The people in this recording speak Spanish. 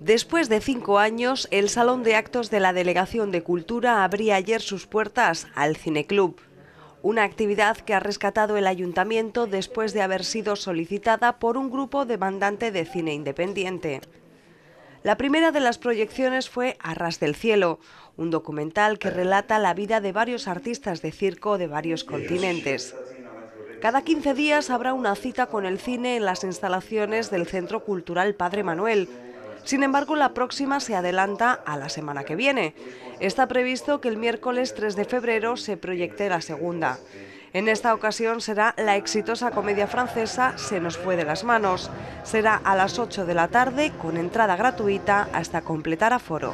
Después de cinco años, el Salón de Actos de la Delegación de Cultura abría ayer sus puertas al Cineclub, una actividad que ha rescatado el ayuntamiento después de haber sido solicitada por un grupo demandante de cine independiente. La primera de las proyecciones fue Arras del Cielo, un documental que relata la vida de varios artistas de circo de varios continentes. Cada 15 días habrá una cita con el cine en las instalaciones del Centro Cultural Padre Manuel, sin embargo, la próxima se adelanta a la semana que viene. Está previsto que el miércoles 3 de febrero se proyecte la segunda. En esta ocasión será la exitosa comedia francesa Se nos fue de las manos. Será a las 8 de la tarde con entrada gratuita hasta completar aforo.